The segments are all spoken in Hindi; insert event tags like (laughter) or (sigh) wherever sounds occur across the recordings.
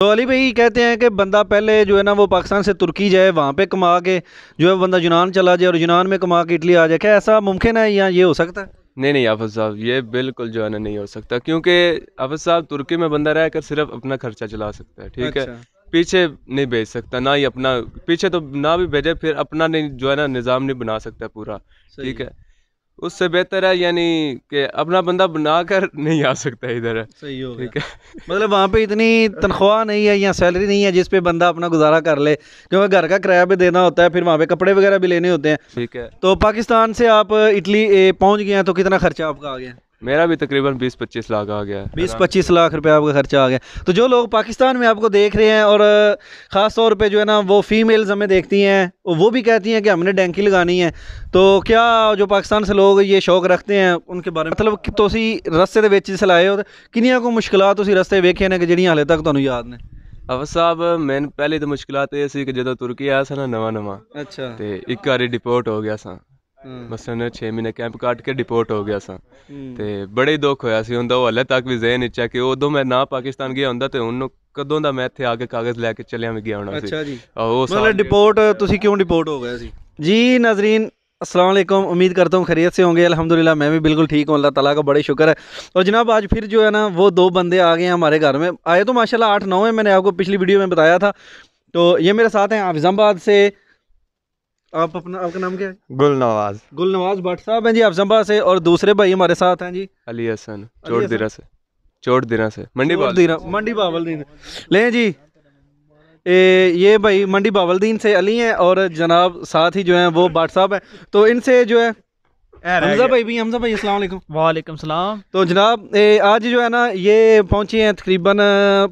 तो अली भाई कहते हैं कि बंदा पहले जो है ना वो पाकिस्तान से तुर्की जाए वहाँ पे कमा के जो है बंदा यूनान चला जाए और यूनान में कमा के इटली आ जाए क्या ऐसा मुमकिन है या ये हो सकता है नहीं नहीं आफत साहब ये बिल्कुल जो है ना नहीं हो सकता क्योंकि आफत साहब तुर्की में बंदा रहकर सिर्फ अपना खर्चा चला सकता है ठीक अच्छा। है पीछे नहीं भेज सकता ना ही अपना पीछे तो ना भी भेजे फिर अपना नहीं जो है ना निज़ाम नहीं बना सकता पूरा ठीक है उससे बेहतर है यानी कि अपना बंदा बना कर नहीं आ सकता इधर सही हो ठीक है (laughs) मतलब वहाँ पे इतनी तनख्वाह नहीं है या सैलरी नहीं है जिस पे बंदा अपना गुजारा कर ले क्योंकि घर का किराया भी देना होता है फिर वहाँ पे कपड़े वगैरह भी लेने होते हैं ठीक है तो पाकिस्तान से आप इटली पहुँच गए हैं तो कितना खर्चा आपका आ गया मेरा भी तकरीबन 20-25 लाख आ गया बीस 20-25 लाख रुपए आपका खर्चा आ गया तो जो लोग पाकिस्तान में आपको देख रहे हैं और ख़ास तौर पे जो है ना वो फीमेल्स हमें देखती हैं वो भी कहती हैं कि हमने डेंकी लगानी है तो क्या जो पाकिस्तान से लोग ये शौक रखते हैं उनके बारे में मतलब रस्ते ਤੁਸੀਂ ਰਸਤੇ ਦੇ ਵਿੱਚ ਚਲਾਏ ਹੋ ਕਿੰਨੀਆਂ ਕੋ ਮੁਸ਼ਕਲਾਂ ਤੁਸੀਂ ਰਸਤੇ ने ਨੇ ਕਿ ਜਿਹੜੀਆਂ ਹਾਲੇ ਤੱਕ ਤੁਹਾਨੂੰ ਯਾਦ ਨੇ ਅਵ ਸਾਹਿਬ ਮੈਂ ਪਹਿਲੇ ਤਾਂ ਮੁਸ਼ਕਲਾਂ कि जो तो ਕਿ आया ਤੁਰਕੀ ਆਇਆ ਸੀ ਨਾ ਨਵਾਂ ਨਵਾਂ ਅੱਛਾ ਤੇ ਇੱਕ ਮਸਲਨ 6 ਮਹੀਨੇ ਕੈਂਪ ਕੱਟ ਕੇ ਡਿਪੋਰਟ ਹੋ ਗਿਆ ਸਾਂ ਤੇ ਬੜੇ ਦੁੱਖ ਹੋਇਆ ਸੀ ਹੁੰਦਾ ਉਹ ਹਲੇ ਤੱਕ ਵੀ ਜ਼ਹਿਨ ਵਿੱਚ ਕਿ ਉਦੋਂ ਮੈਂ ਨਾ ਪਾਕਿਸਤਾਨ ਗਿਆ ਹੁੰਦਾ ਤੇ ਉਹਨੂੰ ਕਦੋਂ ਦਾ ਮੈਂ ਇੱਥੇ ਆ ਕੇ ਕਾਗਜ਼ ਲੈ ਕੇ ਚੱਲਿਆ ਵੀ ਗਿਆ ਹੋਣਾ ਸੀ ਅੱਛਾ ਜੀ ਉਹ ਮਤਲਬ ਡਿਪੋਰਟ ਤੁਸੀਂ ਕਿਉਂ ਡਿਪੋਰਟ ਹੋ ਸੀ ਜੀ ਨਾਜ਼ਰੀਨ अस्सलाम वालेकुम उम्मीद करता हूँ खैरियत से होंगे अल्हम्दुलिल्लाह मैं भी बिल्कुल ठीक हूँ अल्लाह ताला का बड़े शुक्र है और जनाब आज फिर जो है ना वो दो बंदे आ गए हैं हमारे घर में आए तो माशाल्लाह आठ नौ हैं मैंने आपको पिछली वीडियो में बताया था तो ये मेरे साथ हैं आफिज़ाबाद से आप अपना आपका नाम क्या है गुल नवाज भट्ट साहब हैं जी आप से और दूसरे भाई हमारे साथ हैं जी अली हसन चोट दिरा से चोट दिरा से मंडी दिरा मंडी बावलदीन ले जी ए, ये भाई मंडी दीन से अली हैं और जनाब साथ ही जो हैं वो भट्ट साहब हैं तो इनसे जो है हमजा भाई भी हमजा भाई अस्सलाम वालेकुम सलाम तो जनाब आज जो है ना ये पहुंचे हैं तकरीबन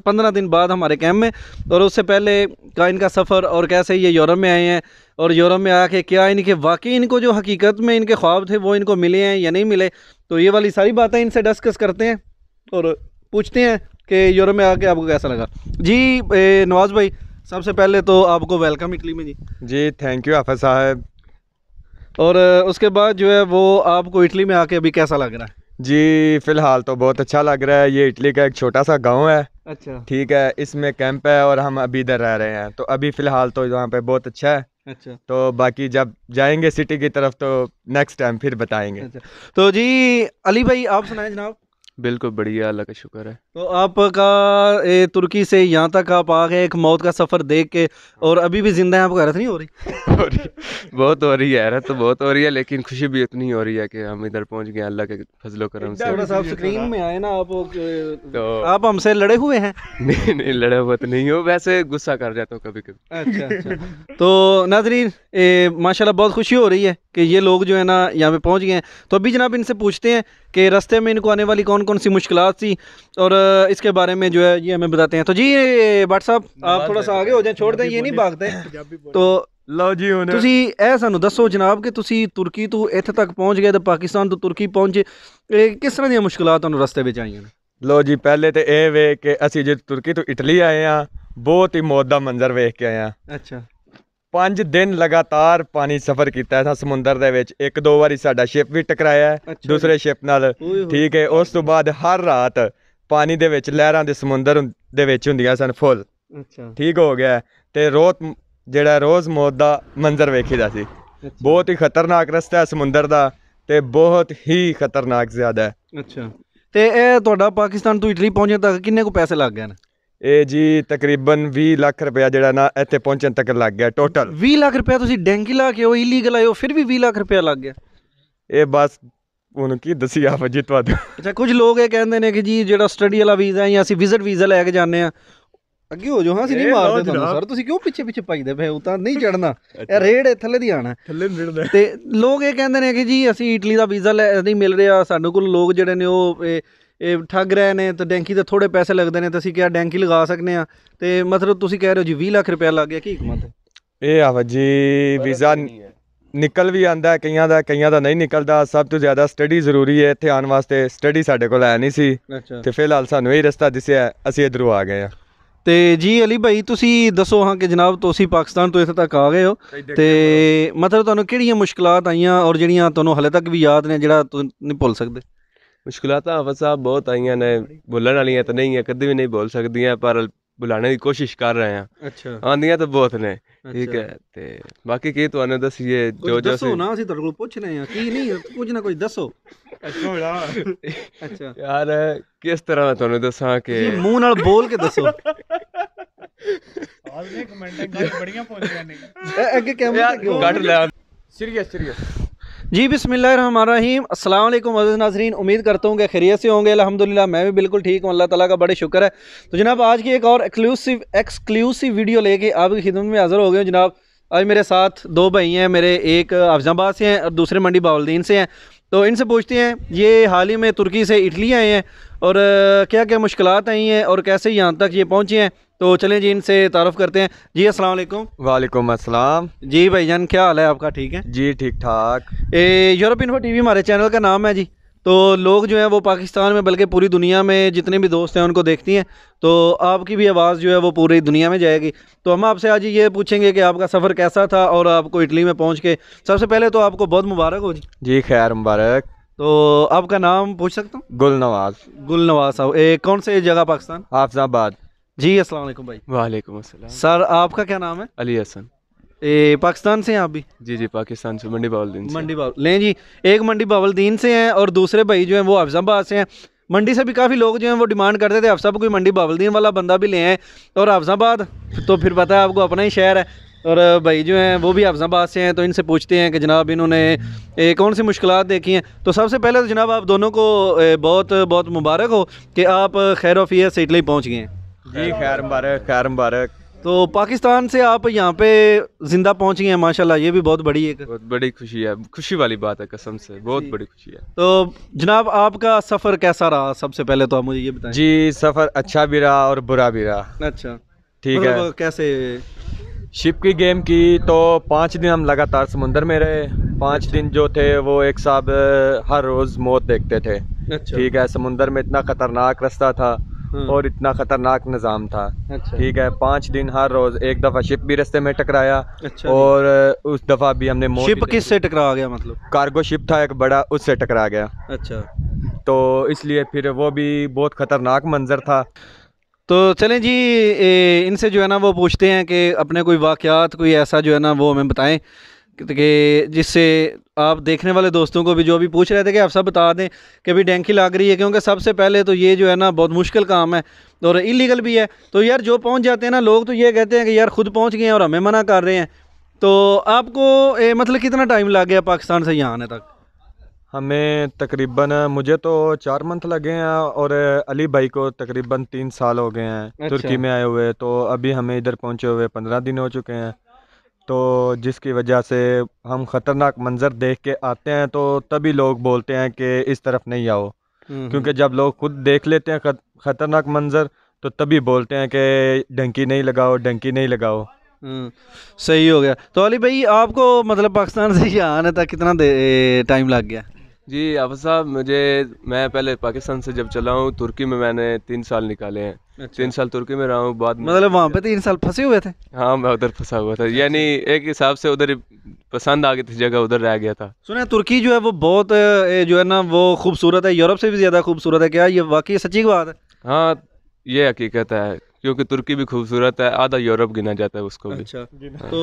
पंद्रह दिन बाद हमारे कैम्प में और उससे पहले का इनका सफ़र और कैसे ये यूरोप में आए हैं और यूरोप में आके क्या इनके वाकई इनको जो हकीकत में इनके ख्वाब थे वो इनको मिले हैं या नहीं मिले तो ये वाली सारी बातें इनसे डिस्कस करते हैं और पूछते हैं कि यूरोप में आके आपको कैसा लगा जी नवाज़ भाई सबसे पहले तो आपको वेलकम इटली में जी जी थैंक यू आफा साहब और उसके बाद जो है वो आपको इटली में आके अभी कैसा लग रहा है जी फिलहाल तो बहुत अच्छा लग रहा है ये इटली का एक छोटा सा गांव है अच्छा ठीक है इसमें कैंप है और हम अभी इधर रह रहे हैं तो अभी फिलहाल तो यहाँ पे बहुत अच्छा है अच्छा तो बाकी जब जाएंगे सिटी की तरफ तो नेक्स्ट टाइम फिर बताएंगे अच्छा। तो जी अली भाई आप सुनाए जनाब बिल्कुल बढ़िया अल्लाह का शुक्र है तो आपका ए, तुर्की से यहाँ तक आप आ गए एक मौत का सफ़र देख के और अभी भी ज़िंदा है आपको हैरत नहीं (laughs) हो रही बहुत हो रही है तो बहुत हो रही है लेकिन खुशी भी इतनी हो रही है कि हम इधर पहुंच गए अल्लाह के फजलो करम से आप स्क्रीन में आए ना आप तो आप हमसे लड़े हुए हैं (laughs) नहीं नहीं लड़े हुए तो नहीं हो वैसे गुस्सा कर जाता हूँ कभी कभी अच्छा, अच्छा तो नाजरीन माशाल्लाह बहुत खुशी हो रही है कि ये लोग जो है ना यहाँ पे पहुँच गए हैं तो अभी जनाब इनसे पूछते हैं कि रास्ते में इनको आने वाली कौन कौन कौन सी मुश्किल थी और इसके बारे में जो है ये हमें बताते हैं तो जी भट्ट साहब आप थोड़ा सा आगे हो जाए छोड़ दें ये नहीं भागते तो ਲਓ ਜੀ ਹੁਣ ਤੁਸੀਂ ਇਹ ਸਾਨੂੰ ਦੱਸੋ ਜਨਾਬ ਕਿ ਤੁਸੀਂ ਤੁਰਕੀ ਤੋਂ ਇੱਥੇ ਤੱਕ ਪਹੁੰਚ ਗਏ ਤੇ ਪਾਕਿਸਤਾਨ ਤੋਂ ਤੁਰਕੀ ਪਹੁੰਚੇ ਇਹ ਕਿਸ ਤਰ੍ਹਾਂ ਦੀਆਂ ਮੁਸ਼ਕਲਾਂ ਤੁਹਾਨੂੰ ਰਸਤੇ ਵਿੱਚ ਆਈਆਂ ਨੇ ਲਓ ਜੀ ਪਹਿਲੇ ਤੇ ਇਹ ਵੇ ਕਿ ਅਸੀਂ ਜੇ ਤੁਰਕੀ ਤੋਂ ਇਟਲੀ ਆਏ ਆ ਬਹੁਤ ਹੀ ਮੌਤ ਦਾ ਮੰਜ਼ਰ ਵੇਖ ਕੇ ਆਏ ਆ ਅੱਛਾ 5 ਦਿਨ ਲਗਾਤਾਰ ਪਾਣੀ ਸਫ਼ਰ ਕੀਤਾ ਹੈ ਸਮੁੰਦਰ ਦੇ ਵਿੱਚ ਇੱਕ ਦੋ ਵਾਰੀ ਸਾਡਾ ਸ਼ਿਪ ਵੀ ਟਕਰਾਇਆ ਹੈ ਦੂਸਰੇ ਸ਼ਿਪ ਨਾਲ ਠੀਕ ਹੈ ਉਸ ਤੋਂ ਬਾਅਦ ਹਰ ਰਾਤ ਪਾਣੀ ਦੇ ਵਿੱਚ ਲਹਿਰਾਂ ਦੇ ਸਮੁੰਦਰ ਦੇ ਵਿੱਚ ਹੁੰਦੀਆਂ ਸਨ ਫੁੱਲ ਅੱਛਾ ਠੀਕ ਹੋ ਗਿਆ ਤੇ ਰੋਤ ਜਿਹੜਾ ਰੋਜ਼ ਮੌਤ ਦਾ ਮੰਜ਼ਰ ਵੇਖੀਦਾ ਸੀ ਬਹੁਤ ਹੀ ਖਤਰਨਾਕ ਰਸਤਾ ਹੈ ਸਮੁੰਦਰ ਦਾ ਤੇ ਬਹੁਤ ਹੀ ਖਤਰਨਾਕ ਜ਼ਿਆਦਾ ਹੈ ਅੱਛਾ ਤੇ ਇਹ ਤੁਹਾਡਾ ਪਾਕਿਸਤਾਨ ਤੋਂ ਇਟਲੀ ਪਹੁੰਚਣ ਤੱਕ ਕਿੰਨੇ ਕੁ ਪੈਸੇ ਲੱਗ ਗਏ ਨੇ ਇਹ ਜੀ ਤਕਰੀਬਨ 20 ਲੱਖ ਰੁਪਇਆ ਜਿਹੜਾ ਨਾ ਇੱਥੇ ਪਹੁੰਚਣ ਤੱਕ ਲੱਗ ਗਿਆ ਟੋਟਲ 20 ਲੱਖ ਰੁਪਇਆ ਤੁਸੀਂ ਡੈਂਕੀ ਲਾ ਕੇ ਉਹ ਇਲੀਗਲ ਆਇਓ ਫਿਰ ਵੀ 20 ਲੱਖ ਰੁਪਇਆ ਲੱਗ ਗਿਆ ਇਹ ਬਸ ਉਹਨੂੰ ਕੀ ਦਸੀ ਆਪ ਜੀ ਤੁਹਾਨੂੰ ਅੱਛਾ ਕੁਝ ਲੋਕ ਇਹ ਕਹਿੰਦੇ ਨੇ ਕਿ ਜੀ ਜਿਹੜਾ ਸਟੱਡੀ ਵਾਲਾ ਵੀਜ਼ਾ ਹੈ ਜਾਂ ਅਸੀਂ ਵਿਜ਼ਿਟ ਵੀਜ਼ਾ ਲੈ ਕੇ ਜਾਂਦੇ ਆ ਅੱਗੇ ਹੋ ਜਾਓ ਹਾਂ ਅਸੀਂ ਨਹੀਂ ਮਾਰਦੇ ਤੁਹਾਨੂੰ ਸਰ ਤੁਸੀਂ ਕਿਉਂ ਪਿੱਛੇ ਪਿੱਛੇ ਪਾਈਦੇ ਪਏ ਉਹ ਤਾਂ ਨਹੀਂ ਚੜਨਾ ਇਹ ਰੇਡ ਥੱਲੇ ਦੀ ਆਣਾ ਥੱਲੇ ਨਹੀਂ ਰੇੜਦਾ ਤੇ ਲੋਕ ਇਹ ਕਹਿੰਦੇ ਨੇ ਕਿ ਜੀ ਅਸੀਂ ਇਟਲੀ ਦਾ ਵੀਜ਼ਾ ਨਹੀਂ ਮਿਲ ਰਿਹਾ ਸਾਨੂੰ ਕੋਲ ਲੋਕ ਜਿਹੜੇ ਨੇ ਉਹ ਇਹ ਠੱਗ ਰਹੇ ਨੇ ਤੇ ਡੈਂਕੀ ਦੇ ਥੋੜੇ ਪੈਸੇ ਲੱਗਦੇ ਨੇ ਤੇ ਅਸੀਂ ਕਿਹਾ ਡੈਂਕੀ ਲਗਾ ਸਕਨੇ ਆ ਤੇ ਮਤਲਬ ਤੁਸੀਂ ਕਹਿ ਰਹੇ ਹੋ ਜੀ 20 ਲੱਖ ਰੁਪਏ ਲੱਗ ਗਿਆ ਕੀ ਹਕਮਤ ਇਹ ਆ ਜੀ ਵੀਜ਼ਾ ਨਿਕਲ ਵੀ ਆਂਦਾ ਕਈਆਂ ਦਾ ਕਈਆਂ ਦਾ ਨਹੀਂ ਨਿਕਲਦਾ ਸਭ ਤੋਂ ਜ਼ਿਆਦਾ ਸਟੱਡੀ ਜ਼ਰੂਰੀ ਹੈ ਇੱਥੇ ਆਉਣ ਵਾਸਤੇ ਸਟੱਡੀ ਸਾਡੇ ਕੋਲ ਆ ਨਹੀਂ ਸੀ ਤੇ ਫਿਲਹਾਲ ਸਾਨੂੰ ਇਹ ਰਸਤਾ ਦਿਸਿਆ ਅਸੀਂ ਇਧਰੋਂ ਆ ਗਏ ਆ ਤੇ ਜੀ ਅਲੀ ਭਾਈ ਤੁਸੀਂ ਦੱਸੋ ਹਾਂ ਕਿ ਜਨਾਬ ਤੁਸੀਂ ਪਾਕਿਸਤਾਨ ਤੋਂ ਇੱਥੇ ਤੱਕ ਆ ਗਏ ਹੋ ਤੇ ਮਤਲਬ ਤੁਹਾਨੂੰ ਕਿਹੜੀਆਂ ਮੁਸ਼ਕਲਾਂ ਆਈਆਂ ਔਰ ਜਿਹੜੀਆਂ ਤੁਹਾਨੂੰ ਹਲੇ ਤੱਕ ਵੀ ਯਾਦ ਨੇ ਜਿਹੜਾ ਤੁਸੀਂ ਨਹੀਂ ਭੁੱਲ ਸਕਦੇ ਮੁਸ਼ਕਲਾਂ ਤਾਂ ਹਵਾ ਸਾਹਿਬ ਬਹੁਤ ਆਈਆਂ ਨੇ ਬੋਲਣ ਵਾਲੀਆਂ ਤਾਂ ਨਹੀਂ ਹੈ ਕਦੇ ਵੀ ਨਹੀਂ ਬੋਲ ਸਕਦੀਆਂ ਪਰ ਬੁਲਾਣੇ ਦੀ ਕੋਸ਼ਿਸ਼ ਕਰ ਰਹੇ ਆ ਅੱਛਾ ਆਂਦੀਆਂ ਤਾਂ ਬਹੁਤ ਨੇ ਠੀਕ ਹੈ ਤੇ ਬਾਕੀ ਕੀ ਤੁਹਾਨੂੰ ਦਸੀਏ ਜੋ ਜੋ ਦੱਸੋ ਨਾ ਅਸੀਂ ਤੁਹਾਡੇ ਕੋਲ ਪੁੱਛ ਰਹੇ ਆ ਕੀ ਨਹੀਂ ਕੁਝ ਨਾ ਕੁਝ ਦੱਸੋ ਅੱਛਾ ਅੱਛਾ ਯਾਰ ਕਿਸ ਤਰ੍ਹਾਂ ਮੈਂ ਤੁਹਾਨੂੰ ਦੱਸਾਂ ਕਿ ਮੂੰਹ ਨਾਲ ਬੋਲ ਕੇ ਦੱਸੋ ਆਲ ਨੇ ਕਮੈਂਟਾਂ ਬੜੀਆਂ ਪਹੁੰਚੀਆਂ ਨੇ ਅੱਗੇ ਕੈਮਰਾ ਕੱਟ ਲੈ ਸੀਰੀਅਸ ਸੀਰੀਅਸ जी बिसमीम अल्लाम नाजरीन उम्मीद करता हूँ कि खैरियत से होंगे अलहमदिल्ला मैं भी बिल्कुल ठीक हूँ अल्लाह ताला का बड़े शुक्र है तो जनाब आज की एक और एक्सक्लूसिव एक्सक्लूसिव वीडियो लेके आपकी खिदमत में हाज़र हो गए जनाब आज मेरे साथ दो भाई हैं मेरे एक अफजाबाद से हैं और दूसरे मंडी बाउलदीन से हैं तो इनसे पूछते हैं ये हाल ही में तुर्की से इटली आए हैं और क्या क्या मुश्किल आई हैं और कैसे यहाँ तक ये पहुँचे हैं तो चलें जी इनसे तारफ़ करते हैं जी अस्सलाम वालेकुम वालेकुम अस्सलाम जी जान क्या हाल है आपका ठीक है जी ठीक ठाक यूरोपियन फो टी हमारे चैनल का नाम है जी तो लोग जो हैं वो पाकिस्तान में बल्कि पूरी दुनिया में जितने भी दोस्त हैं उनको देखती हैं तो आपकी भी आवाज़ जो है वो पूरी दुनिया में जाएगी तो हम आपसे आज ये पूछेंगे कि आपका सफ़र कैसा था और आपको इटली में पहुँच के सबसे पहले तो आपको बहुत मुबारक हो जी जी खैर मुबारक तो आपका नाम पूछ सकता हूँ गुल नवाज़ गुल नवाज़ साहब कौन से जगह पाकिस्तान हाफजाबाद जी असल भाई वालेकुम सर आपका क्या नाम है अली हसन पाकिस्तान से हैं आप भी जी जी पाकिस्तान से मंडी दीन मंडी बावल लें जी एक मंडी दीन से हैं और दूसरे भाई जो हैं वो अफजाबाद से हैं मंडी से भी काफ़ी लोग जो हैं वो डिमांड करते थे अफसा कोई मंडी दीन वाला बंदा भी ले आए और अफजाबाद तो फिर पता है आपको अपना ही शहर है और भाई जो हैं वो भी अफजाबाद से हैं तो इनसे पूछते हैं कि जनाब इन्होंने कौन सी मुश्किल देखी हैं तो सबसे पहले तो जनाब आप दोनों को बहुत बहुत मुबारक हो कि आप खैर वफिया से इटली पहुँच गए हैं जी खैर मुबारक खैर मुबारक तो पाकिस्तान से आप यहाँ पे ज़िंदा पहुँच गए हैं माशाल्लाह ये भी बहुत बड़ी एक बहुत बड़ी खुशी है खुशी वाली बात है कसम से बहुत बड़ी खुशी है तो जनाब आपका सफ़र कैसा रहा सबसे पहले तो आप मुझे ये बताएं जी सफ़र अच्छा भी रहा और बुरा भी रहा अच्छा ठीक मतलब है कैसे शिप की गेम की तो पाँच दिन हम लगातार समुन्दर में रहे पाँच अच्छा। दिन जो थे वो एक साहब हर रोज़ मौत देखते थे अच्छा। ठीक है समुन्द्र में इतना ख़तरनाक रास्ता था हम्म। और इतना खतरनाक निज़ाम था अच्छा। ठीक है पांच दिन हर रोज एक दफ़ा शिप भी रस्ते में टकराया अच्छा और उस दफ़ा भी हमने शिप किस से टकरा गया मतलब कार्गो शिप था एक बड़ा उससे टकरा गया अच्छा तो इसलिए फिर वो भी बहुत ख़तरनाक मंजर था तो चलें जी इनसे जो है ना वो पूछते हैं कि अपने कोई वाक़ कोई ऐसा जो है ना वो हमें बताएं कि जिससे आप देखने वाले दोस्तों को भी जो अभी पूछ रहे थे कि आप सब बता दें कि अभी डेंकी लग रही है क्योंकि सबसे पहले तो ये जो है ना बहुत मुश्किल काम है और इलीगल भी है तो यार जो पहुंच जाते हैं ना लोग तो ये कहते हैं कि यार ख़ुद पहुंच गए हैं और हमें मना कर रहे हैं तो आपको ए, मतलब कितना टाइम लग गया पाकिस्तान से यहाँ आने तक हमें तकरीबन मुझे तो चार मंथ लगे हैं और अली भाई को तकरीबन तीन साल हो गए हैं अच्छा। तुर्की में आए हुए तो अभी हमें इधर पहुँचे हुए पंद्रह दिन हो चुके हैं तो जिसकी वजह से हम ख़तरनाक मंज़र देख के आते हैं तो तभी लोग बोलते हैं कि इस तरफ नहीं आओ हम्म, क्योंकि हम्म। जब लोग खुद देख लेते हैं ख़तरनाक मंज़र तो तभी बोलते हैं कि डंकी नहीं लगाओ डंकी नहीं लगाओ हम्म, सही हो गया तो अली भाई आपको मतलब पाकिस्तान से यहाँ आने तक कितना टाइम लग गया जी आफा साहब मुझे मैं पहले पाकिस्तान से जब चला हूँ तुर्की में मैंने तीन साल निकाले हैं अच्छा। तीन साल तुर्की में रहा हूँ बाद मतलब वहाँ पे तीन साल फंसे हुए थे हाँ मैं उधर फंसा हुआ था यानी एक हिसाब से उधर पसंद आ गई थी जगह उधर रह गया था सुना तुर्की जो है वो बहुत जो है ना वो खूबसूरत है यूरोप से भी ज़्यादा खूबसूरत है क्या ये वाकई सच्ची बात है हाँ ये हकीकत है क्योंकि तुर्की भी खूबसूरत है आधा यूरोप गिना जाता है उसको भी अच्छा तो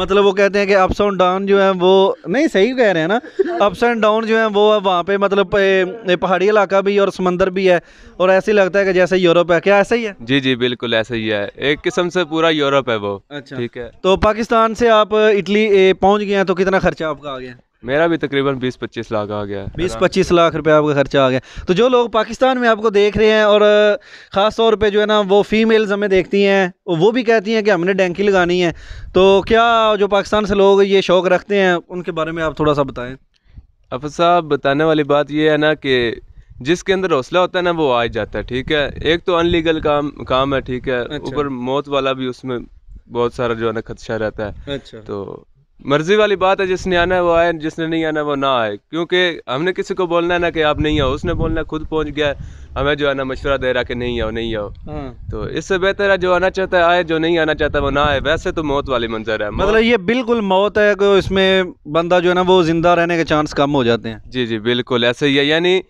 मतलब वो कहते हैं कि अप्स एंड डाउन जो है वो नहीं सही कह रहे हैं ना अप्स एंड डाउन जो है वो है वहाँ पे मतलब पहाड़ी इलाका भी और समंदर भी है और ऐसे लगता है कि जैसे यूरोप है क्या ऐसा ही है जी जी बिल्कुल ऐसा ही है एक किस्म से पूरा यूरोप है वो अच्छा ठीक है तो पाकिस्तान से आप इटली पहुँच गए हैं तो कितना खर्चा आपका आ गया मेरा भी तकरीबन 20-25 लाख आ गया है 20-25 लाख रुपए आपका खर्चा आ गया तो जो लोग पाकिस्तान में आपको देख रहे हैं और ख़ास तौर पे जो है ना वो फीमेल्स हमें देखती हैं वो भी कहती हैं कि हमने डेंकी लगानी है तो क्या जो पाकिस्तान से लोग ये शौक़ रखते हैं उनके बारे में आप थोड़ा सा बताएँ अब साहब बताने वाली बात यह है ना कि जिसके अंदर हौसला होता है ना वो आ जाता है ठीक है एक तो अनलीगल काम काम है ठीक है अच्छा। ऊपर अच्छा। मौत वाला भी उसमें बहुत सारा जो है ना खदशा रहता है अच्छा तो मर्ज़ी वाली बात है जिसने आना है वो आए जिसने नहीं आना वो ना आए क्योंकि हमने किसी को बोलना है ना कि आप नहीं आओ उसने बोलना खुद पहुंच गया हमें जो है ना मशवरा दे रहा कि नहीं आओ नहीं आओ हाँ। तो इससे बेहतर है जो आना चाहता है आए जो नहीं आना चाहता वो ना आए वैसे तो मौत वाली मंजर है मतलब ये बिल्कुल मौत है कि इसमें बंदा जो है ना वो जिंदा रहने के चांस कम हो जाते हैं जी जी बिल्कुल ऐसे ही है यानी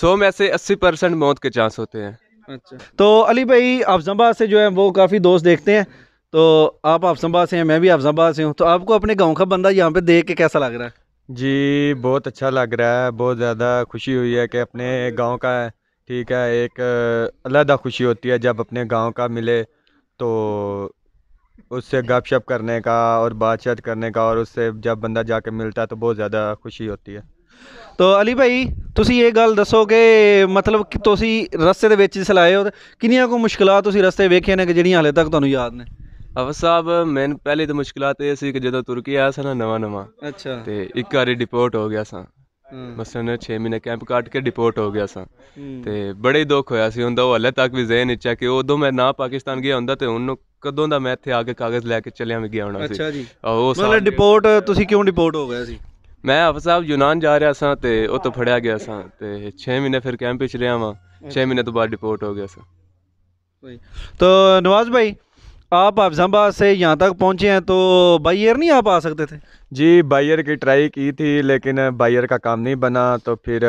सौ में से अस्सी परसेंट मौत के चांस होते हैं अच्छा तो अली भाई आप जम्बा से जो है वो काफ़ी दोस्त देखते हैं तो आप आफसम्बा से हैं मैं भी आफसम्बा से हूँ तो आपको अपने गाँव का बंदा यहाँ पर देख के कैसा लग रहा है जी बहुत अच्छा लग रहा है बहुत ज़्यादा खुशी हुई है कि अपने गांव का ठीक है एक अलहदा खुशी होती है जब अपने गांव का मिले तो उससे गपशप करने का और बातचीत करने का और उससे जब बंदा जाके मिलता है तो बहुत ज़्यादा खुशी होती है तो अली भाई तुम ये गल दसो कि मतलब कि तुम रस्ते ਦੇ ਵਿੱਚ ਜਿਸ ਲਾਏ ਹੋ ਕਿੰਨੀਆਂ ਕੋ ਮੁਸ਼ਕਲਾਂ ਤੁਸੀਂ ਰਸਤੇ ਵੇਖੇ ਨੇ ਕਿ ਜਿਹੜੀਆਂ ਹਾਲੇ ਤੱਕ ਤੁਹਾਨੂੰ ਯਾਦ ਨੇ ਅਫਸਰ ਸਾਹਿਬ ਮੈਂ ਪਹਿਲੇ ਤਾਂ ਮੁਸ਼ਕਿਲਾਂ ਤੇ ਸੀ ਕਿ ਜਦੋਂ ਤੁਰਕੀ ਆਇਆ ਸਾਂ ਨਵਾਂ ਨਵਾਂ ਅੱਛਾ ਤੇ ਇੱਕ ਵਾਰੀ ਡਿਪੋਰਟ ਹੋ ਗਿਆ ਸਾਂ ਮਸਲਨ 6 ਮਹੀਨੇ ਕੈਂਪ ਕੱਟ ਕੇ ਡਿਪੋਰਟ ਹੋ ਗਿਆ ਸਾਂ ਤੇ ਬੜੇ ਦੁੱਖ ਹੋਇਆ ਸੀ ਹੁੰਦਾ ਉਹ ਹਲੇ ਤੱਕ ਵੀ ਜ਼ਹਿਨ ਵਿੱਚ ਆ ਕਿ ਉਦੋਂ ਮੈਂ ਨਾ ਪਾਕਿਸਤਾਨ ਗਿਆ ਹੁੰਦਾ ਤੇ ਉਹਨੂੰ ਕਦੋਂ ਦਾ ਮੈਂ ਇੱਥੇ ਆ ਕੇ ਕਾਗਜ਼ ਲੈ ਕੇ ਚੱਲਿਆ ਵੀ ਗਿਆ ਹੋਣਾ ਸੀ ਅੱਛਾ ਜੀ ਉਹ ਮਤਲਬ ਡਿਪੋਰਟ ਤੁਸੀਂ ਕਿਉਂ ਡਿਪੋਰਟ ਹੋ ਗਿਆ ਸੀ ਮੈਂ ਅਫਸਰ ਸਾਹਿਬ ਯੂਨਾਨ ਜਾ ਰਿਹਾ ਸਾਂ ਤੇ ਉਹ ਤੋਂ ਫੜਿਆ ਗਿਆ ਸਾਂ ਤੇ 6 ਮਹੀਨੇ ਫਿਰ ਕੈਂਪ ਵਿੱਚ ਰਿਹਾ ਵਾਂ 6 ਮਹੀਨੇ ਤੋਂ ਬਾਅਦ ਡਿਪੋਰਟ ਹੋ ਗਿਆ ਸਾਂ ਤਾਂ ਨਵਾਜ਼ ਭਾਈ आप अफजामबाद से यहाँ तक पहुँचे हैं तो बाई एयर नहीं आप आ सकते थे जी बाईर की ट्राई की थी लेकिन बाईर का काम नहीं बना तो फिर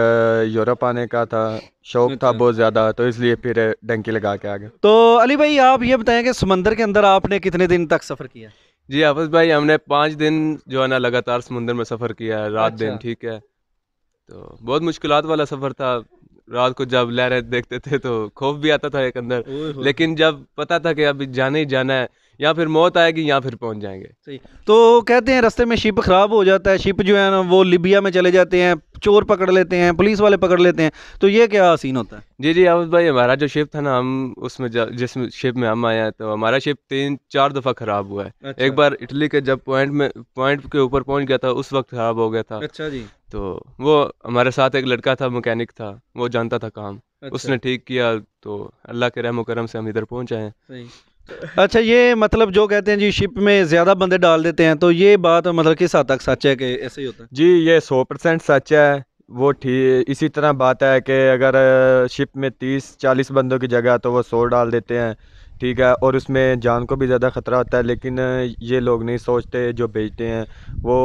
यूरोप आने का था शौक था अच्छा। बहुत ज़्यादा तो इसलिए फिर डंकी लगा के आ गए तो अली भाई आप ये बताएं कि समंदर के अंदर आपने कितने दिन तक सफ़र किया जी हाफिज भाई हमने पाँच दिन जो है ना लगातार समंदर में सफ़र किया है रात अच्छा। दिन ठीक है तो बहुत मुश्किल वाला सफ़र था रात को जब लहरें देखते थे तो खौफ भी आता था एक अंदर लेकिन जब पता था कि अभी जाने ही जाना है या फिर मौत आएगी या फिर पहुंच जाएंगे सही तो कहते हैं रस्ते में शिप ख़राब हो जाता है शिप जो है ना वो लिबिया में चले जाते हैं चोर पकड़ लेते हैं पुलिस वाले पकड़ लेते हैं तो ये क्या सीन होता है जी जी अब भाई हमारा जो शिप था ना हम उसमें जिस शिप में हम आए हैं तो हमारा शिप तीन चार दफ़ा ख़राब हुआ है अच्छा। एक बार इटली के जब पॉइंट में पॉइंट के ऊपर पहुंच गया था उस वक्त ख़राब हो गया था अच्छा जी तो वो हमारे साथ एक लड़का था मैकेनिक था वो जानता था काम अच्छा। उसने ठीक किया तो अल्लाह के रहम करम से हम इधर पहुंच आए अच्छा ये मतलब जो कहते हैं जी शिप में ज़्यादा बंदे डाल देते हैं तो ये बात मतलब किस हद तक सच है कि ऐसे ही होता है जी ये सौ परसेंट सच है वो ठीक इसी तरह बात है कि अगर शिप में तीस चालीस बंदों की जगह तो वो सौ डाल देते हैं ठीक है और उसमें जान को भी ज़्यादा ख़तरा होता है लेकिन ये लोग नहीं सोचते जो बेचते हैं वो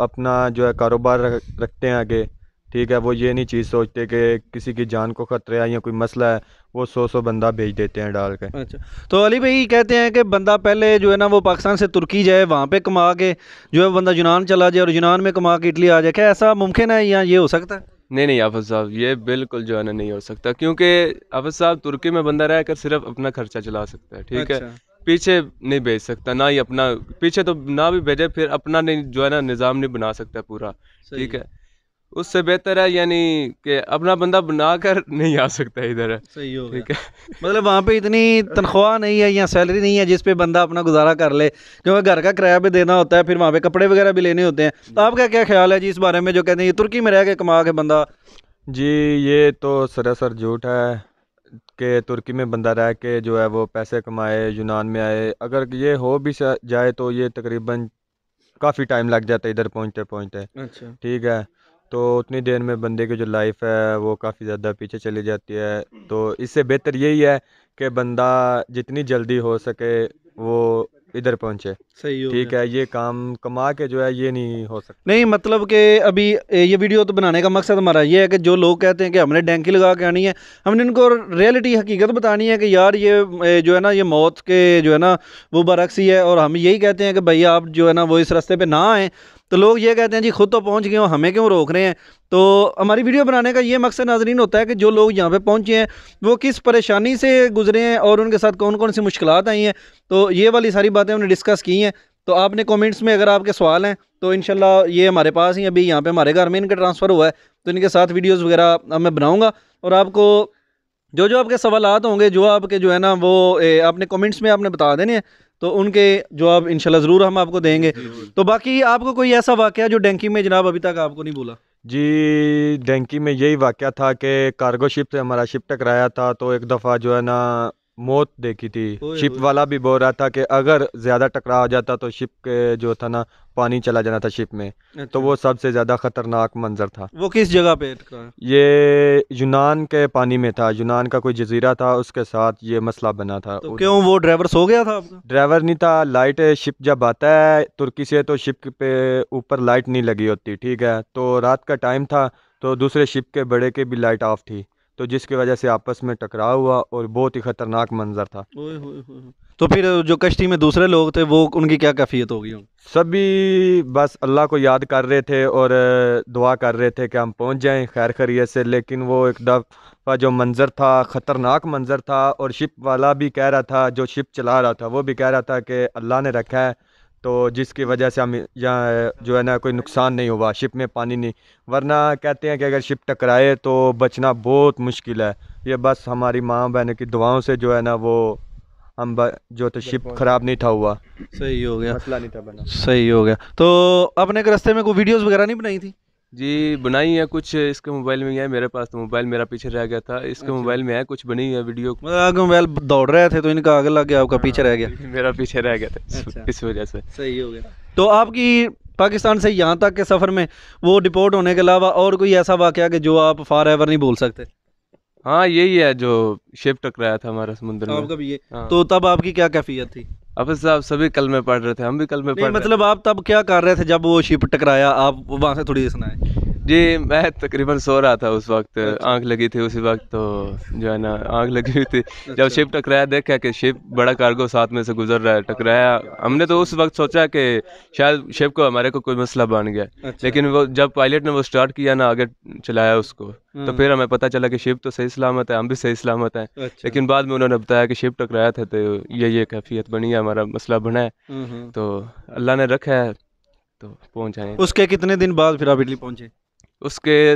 अपना जो है कारोबार रखते हैं आगे ठीक है वो ये नहीं चीज़ सोचते कि किसी की जान को ख़तरा है या कोई मसला है वो सौ सौ बंदा भेज देते हैं डाल के अच्छा तो अली भाई कहते हैं कि बंदा पहले जो है ना वो पाकिस्तान से तुर्की जाए वहाँ पे कमा के जो है बंदा यूनान चला जाए और यूनान में कमा के इटली आ जाए क्या ऐसा मुमकिन है या ये हो सकता है नहीं नहीं आफत साहब ये बिल्कुल जो है ना नहीं हो सकता क्योंकि आफत साहब तुर्की में बंदा रह कर सिर्फ अपना खर्चा चला सकता है ठीक है अच्छा। पीछे नहीं भेज सकता ना ही अपना पीछे तो ना भी भेजे फिर अपना नहीं जो है ना निज़ाम नहीं बना सकता पूरा ठीक है उससे बेहतर है यानी कि अपना बंदा बना कर नहीं आ सकता इधर सही हो ठीक है मतलब वहाँ पे इतनी तनख्वाह नहीं है या सैलरी नहीं है जिस पे बंदा अपना गुजारा कर ले क्योंकि घर का किराया भी देना होता है फिर वहाँ पे कपड़े वगैरह भी लेने होते हैं तो आपका क्या ख्याल है जी इस बारे में जो कहते हैं तुर्की में रह के कमा के बंदा जी ये तो सरासर झूठ है कि तुर्की में बंदा रह के जो है वो पैसे कमाए यूनान में आए अगर ये हो भी जाए तो ये तकरीबन काफ़ी टाइम लग जाता है इधर पहुँचते पहुँचते अच्छा ठीक है तो उतनी देर में बंदे की जो लाइफ है वो काफ़ी ज़्यादा पीछे चली जाती है हम्म। तो इससे बेहतर यही है कि बंदा जितनी जल्दी हो सके वो इधर पहुंचे सही ठीक है ये काम कमा के जो है ये नहीं हो सकता नहीं मतलब कि अभी ये वीडियो तो बनाने का मकसद हमारा ये है कि जो लोग कहते हैं कि हमने डेंकी लगा के आनी है हमने इनको रियलिटी हकीकत बतानी है कि यार ये जो है ना ये मौत के जो है ना वो ही है और हम यही कहते हैं कि भैया आप जो है ना वो इस रास्ते पर ना आएँ तो लोग ये कहते हैं जी खुद तो पहुँच गए हो हमें क्यों रोक रहे हैं तो हमारी वीडियो बनाने का ये मकसद नाजरीन होता है कि जो लोग यहाँ पर पहुँचे हैं वो किस परेशानी से गुजरे हैं और उनके साथ कौन कौन सी मुश्किल आई हैं तो ये वाली सारी बातें हमने डिस्कस की हैं तो आपने कमेंट्स में अगर आपके सवाल हैं तो इन ये हमारे पास ही अभी यहाँ पर हमारे घर में इनका ट्रांसफ़र हुआ है तो इनके साथ वीडियोज़ वगैरह अब मैं बनाऊँगा और आपको जो जो आपके सवाल होंगे जो आपके जो है ना वो आपने कमेंट्स में आपने बता देने हैं तो उनके जवाब इनशाला ज़रूर हम आपको देंगे तो बाकी आपको कोई ऐसा वाक़ जो डेंकी में जनाब अभी तक आपको नहीं बोला जी डेंकी में यही वाक़ था कि कार्गो शिप से हमारा शिप टकराया था तो एक दफ़ा जो है ना मौत देखी थी शिप वाला भी बोल रहा था कि अगर ज़्यादा टकराव आ जाता तो शिप के जो था ना पानी चला जाना था शिप में तो अच्छा। तो वो सबसे ज़्यादा ख़तरनाक मंजर था वो किस जगह पे ये यूनान के पानी में था यूनान का कोई जजीरा था उसके साथ ये मसला बना था तो क्यों वो ड्राइवर सो गया था ड्राइवर नहीं था लाइट शिप जब आता है तुर्की से तो शिप पे ऊपर लाइट नहीं लगी होती ठीक है तो रात का टाइम था तो दूसरे शिप के बड़े के भी लाइट ऑफ थी तो जिसकी वजह से आपस में टकराव हुआ और बहुत ही ख़तरनाक मंजर था ओए, ओए, ओए। तो फिर जो कश्ती में दूसरे लोग थे वो उनकी क्या कैफियत होगी सभी बस अल्लाह को याद कर रहे थे और दुआ कर रहे थे कि हम पहुंच जाएं खैर खरीत से लेकिन वो एक दफ़ा जो मंज़र था ख़तरनाक मंज़र था और शिप वाला भी कह रहा था जो शिप चला रहा था वो भी कह रहा था कि अल्लाह ने रखा है तो जिसकी वजह से हम यहाँ जो है ना कोई नुकसान नहीं हुआ शिप में पानी नहीं वरना कहते हैं कि अगर शिप टकराए तो बचना बहुत मुश्किल है ये बस हमारी माँ बहन की दुआओं से जो है ना वो हम जो तो शिप ख़राब नहीं था हुआ सही हो गया मसला नहीं था बना सही हो गया तो आपने एक रस्ते में कोई वीडियोस वगैरह नहीं बनाई थी जी बनाई है कुछ इसके मोबाइल में है मेरे पास तो मोबाइल मेरा पीछे रह गया था इसके अच्छा। मोबाइल में है कुछ बनी है वीडियो मतलब आगे मोबाइल दौड़ रहे थे तो इनका आगे लग गया आपका पीछे रह गया हाँ, मेरा पीछे रह गया था अच्छा। इस वजह से सही हो गया तो आपकी पाकिस्तान से यहाँ तक के सफ़र में वो डिपोर्ट होने के अलावा और कोई ऐसा वाक़ कि जो आप फार एवर नहीं बोल सकते हाँ यही है जो शिप टकराया था हमारा समुद्र तो में आपका भी ये हाँ। तो तब आपकी क्या कैफियत थी हाफिज साहब सभी कल में पढ़ रहे थे हम भी कल में पढ़ रहे मतलब आप तब क्या कर रहे थे जब वो शिप टकराया आप वहाँ से थोड़ी सुनाए जी मैं तकरीबन सो रहा था उस वक्त अच्छा। आंख लगी थी उसी वक्त तो जो है ना आंख लगी हुई थी जब अच्छा। शिप टकराया देखा कि शिप बड़ा कार्गो साथ में से गुजर रहा है टकराया हमने तो उस वक्त सोचा कि शायद शिप को हमारे को कोई मसला बन गया अच्छा। लेकिन वो जब पायलट ने वो स्टार्ट किया ना आगे चलाया उसको तो हम्म। फिर हमें पता चला कि शिप तो सही सलामत है हम भी सही सलामत हैं अच्छा। लेकिन बाद में उन्होंने बताया कि शिप टकराया था तो ये ये कैफियत बनी है हमारा मसला बना है हम्म, हम्म। तो अल्लाह ने रखा है तो पहुँचाए उसके कितने दिन बाद फिर आप इटली पहुंचे उसके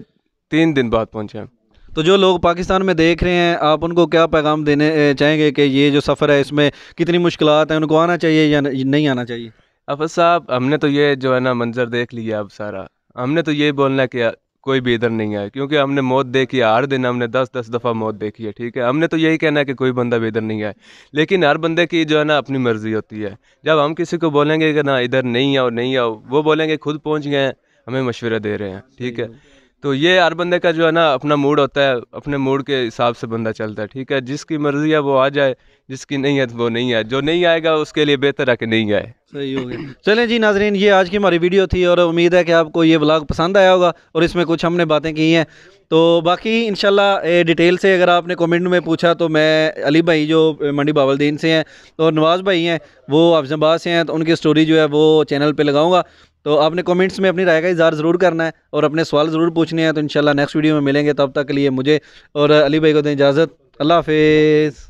तीन दिन बाद पहुँचे हैं तो जो लोग पाकिस्तान में देख रहे हैं आप उनको क्या पैगाम देने चाहेंगे कि ये जो सफ़र है इसमें कितनी मुश्किल हैं उनको आना चाहिए या नहीं आना चाहिए अफद साहब हमने तो ये जो है ना मंज़र देख लिया अब सारा हमने तो ये बोलना कि कोई भी इधर नहीं आया क्योंकि हमने मौत देखी है हर दिन हमने दस दस दफ़ा मौत देखी है ठीक है हमने तो यही कहना है कि कोई बंदा भी इधर नहीं आया लेकिन हर बंदे की जो है ना अपनी मर्ज़ी होती है जब हम किसी को बोलेंगे कि ना इधर नहीं आओ नहीं आओ वो बोलेंगे खुद पहुँच गए हैं हमें मशवरा दे रहे हैं ठीक है तो ये हर बंदे का जो है ना अपना मूड होता है अपने मूड के हिसाब से बंदा चलता है ठीक है जिसकी मर्ज़ी है वो आ जाए जिसकी नहीं है तो वो नहीं आए जो नहीं आएगा उसके लिए बेहतर है कि नहीं आए सही हो गया चलें जी नाजरीन ये आज की हमारी वीडियो थी और उम्मीद है कि आपको ये ब्लॉग पसंद आया होगा और इसमें कुछ हमने बातें की हैं तो बाकी इन डिटेल से अगर आपने कमेंट में पूछा तो मैं अली भाई जो मंडी बावलदीन से हैं और नवाज़ भाई हैं वो अफजबाद से हैं तो उनकी स्टोरी जो है वो चैनल पर लगाऊँगा तो आपने कमेंट्स में अपनी राय का इजहार ज़रूर करना है और अपने सवाल ज़रूर पूछने हैं तो इंशाल्लाह नेक्स्ट वीडियो में मिलेंगे तब तक के लिए मुझे और अली भाई को दें इजाज़त अल्लाह हाफिज़